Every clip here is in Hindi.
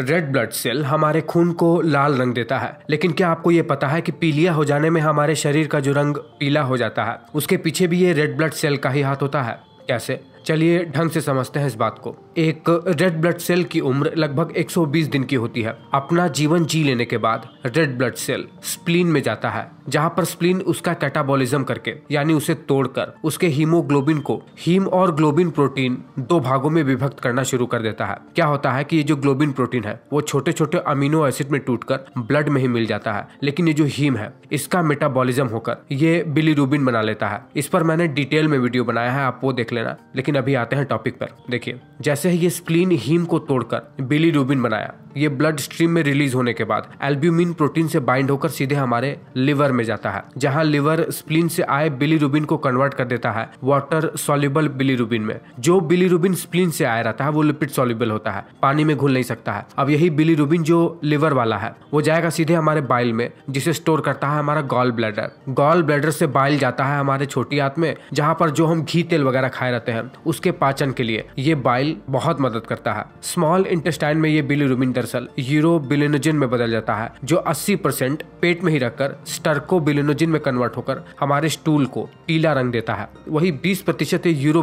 रेड ब्लड सेल हमारे खून को लाल रंग देता है लेकिन क्या आपको ये पता है कि पीलिया हो जाने में हमारे शरीर का जो रंग पीला हो जाता है उसके पीछे भी ये रेड ब्लड सेल का ही हाथ होता है कैसे चलिए ढंग से समझते हैं इस बात को एक रेड ब्लड सेल की उम्र लगभग 120 दिन की होती है अपना जीवन जी लेने के बाद रेड ब्लड सेल स्प्लीन में जाता है जहाँ पर स्प्लीन उसका कैटाबॉलिज्म करके यानी उसे तोड़कर उसके हीमोग्लोबिन को हीम और ग्लोबिन प्रोटीन दो भागों में विभक्त करना शुरू कर देता है क्या होता है कि ये जो ग्लोबिन प्रोटीन है वो छोटे छोटे अमीनो एसिड में टूटकर ब्लड में ही मिल जाता है लेकिन ये जो हीम है इसका मेटाबॉलिज्म होकर ये बिलीरूबिन बना लेता है इस पर मैंने डिटेल में वीडियो बनाया है आप वो देख लेना लेकिन लेकिन अभी आते हैं टॉपिक पर देखिए जैसे ही ये स्प्लीन हीम को तोड़कर बिली रूबिन बनाया ये ब्लड स्ट्रीम में रिलीज होने के बाद एल्ब्यूमिन प्रोटीन से बाइंड होकर सीधे हमारे लिवर में जाता है जहाँ लिवर स्प्लीन से आए बिलीरुबिन को कन्वर्ट कर देता है वाटर सोल्यूबल बिलीरुबिन में जो बिलीरुबिन स्प्लीन से आया रहता है वो लिपिड सोल्यूबल होता है पानी में घुल नहीं सकता है अब यही बिलीरुबिन जो लिवर वाला है वो जाएगा सीधे हमारे बाइल में जिसे स्टोर करता है हमारा गॉल ब्लैडर गॉल ब्लैडर से बाइल जाता है हमारे छोटी हाथ में जहाँ पर जो हम घी तेल वगैरह खाए रहते हैं उसके पाचन के लिए ये बाइल बहुत मदद करता है स्मॉल इंटेस्टाइन में ये बिलीरुबिन दरअसल यूरो में बदल जाता है जो 80 परसेंट पेट में ही रखकर स्टर्को में कन्वर्ट होकर हमारे स्टूल को पीला रंग देता है वही बीस प्रतिशत यूरो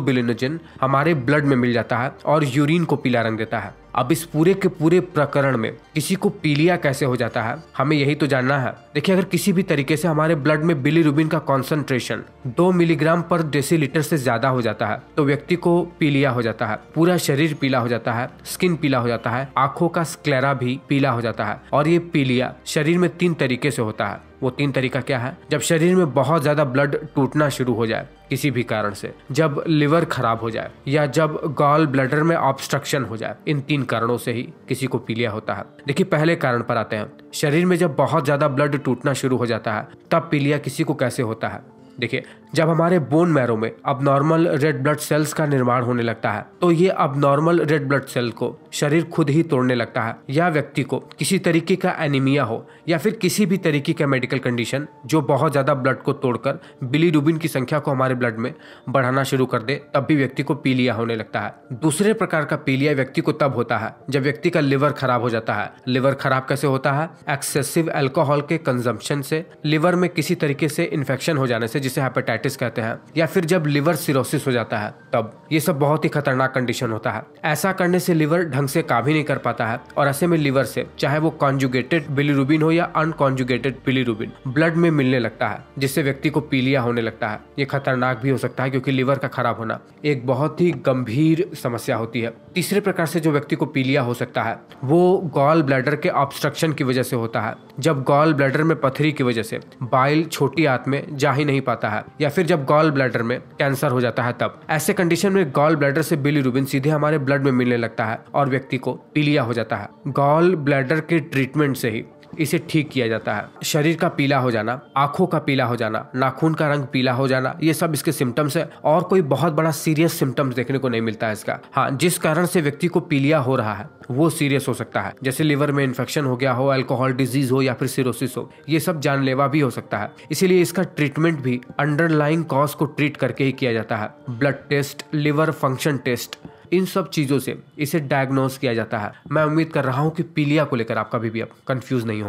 हमारे ब्लड में मिल जाता है और यूरिन को पीला रंग देता है अब इस पूरे के पूरे प्रकरण में किसी को पीलिया कैसे हो जाता है हमें यही तो जानना है देखिए अगर किसी भी तरीके से हमारे ब्लड में बिली रुबिन का कॉन्सेंट्रेशन दो मिलीग्राम पर डेसी लीटर से ज्यादा हो जाता है तो व्यक्ति को पीलिया हो जाता है पूरा शरीर पीला हो जाता है स्किन पीला हो जाता है आंखों का स्क्लेरा भी पीला हो जाता है और ये पीलिया शरीर में तीन तरीके से होता है वो तीन तरीका क्या है जब शरीर में बहुत ज्यादा ब्लड टूटना शुरू हो जाए किसी भी कारण से जब लिवर खराब हो जाए या जब गॉल ब्लडर में ऑब्स्ट्रक्शन हो जाए इन तीन कारणों से ही किसी को पीलिया होता है देखिए पहले कारण पर आते हैं शरीर में जब बहुत ज्यादा ब्लड टूटना शुरू हो जाता है तब पीलिया किसी को कैसे होता है देखिए जब हमारे बोन मैरो में अब नॉर्मल रेड ब्लड सेल्स का निर्माण होने लगता है तो ये अब नॉर्मल रेड ब्लड सेल को शरीर खुद ही तोड़ने लगता है या व्यक्ति को किसी तरीके का एनीमिया हो या फिर किसी भी तरीके का मेडिकल कंडीशन जो बहुत ज्यादा ब्लड को तोड़कर बिलीडुबिन की संख्या को हमारे ब्लड में बढ़ाना शुरू कर दे तब भी व्यक्ति को पीलिया होने लगता है दूसरे प्रकार का पीलिया व्यक्ति को तब होता है जब व्यक्ति का लिवर खराब हो जाता है लिवर खराब कैसे होता है एक्सेसिव एल्कोहल के कंजम्पशन से लिवर में किसी तरीके से इन्फेक्शन हो जाने से जिसे हेपेटाइटिस हेपेटाइटिस कहते हैं या फिर जब लिवर सिरोसिस हो जाता है तब ये सब बहुत ही खतरनाक कंडीशन होता है ऐसा करने से लिवर ढंग से काम ही नहीं कर पाता है और ऐसे में लिवर से चाहे वो कॉन्जुगेटेड बिलीरुबिन हो या अनकॉन्जुगेटेड बिलीरुबिन ब्लड में मिलने लगता है जिससे व्यक्ति को पीलिया होने लगता है ये खतरनाक भी हो सकता है क्योंकि लिवर का खराब होना एक बहुत ही गंभीर समस्या होती है तीसरे प्रकार से जो व्यक्ति को पीलिया हो सकता है वो गॉल ब्लैडर के ऑब्स्ट्रक्शन की वजह से होता है जब गॉल ब्लैडर में पथरी की वजह से बाइल छोटी आत में जा ही नहीं पाता है या या फिर जब गॉल ब्लैडर में कैंसर हो जाता है तब ऐसे कंडीशन में गॉल ब्लैडर से बिली रूबिन सीधे हमारे ब्लड में मिलने लगता है और व्यक्ति को पीलिया हो जाता है गॉल ब्लैडर के ट्रीटमेंट से ही इसे ठीक किया जाता है शरीर का पीला हो जाना आंखों का पीला हो जाना नाखून का रंग पीला हो जाना ये सब इसके सिम्टम्स है और कोई बहुत बड़ा सीरियस सिम्टम्स देखने को नहीं मिलता है इसका हाँ जिस कारण से व्यक्ति को पीलिया हो रहा है वो सीरियस हो सकता है जैसे लिवर में इन्फेक्शन हो गया हो अल्कोहल डिजीज हो या फिर सिरोसिस हो ये सब जानलेवा भी हो सकता है इसीलिए इसका ट्रीटमेंट भी अंडरलाइंग कॉज को ट्रीट करके ही किया जाता है blood test liver function test इन सब चीज़ों से इसे डायग्नोस किया जाता है मैं उम्मीद कर रहा हूँ कि पीलिया को लेकर आप कभी भी अब कन्फ्यूज़ नहीं होंगे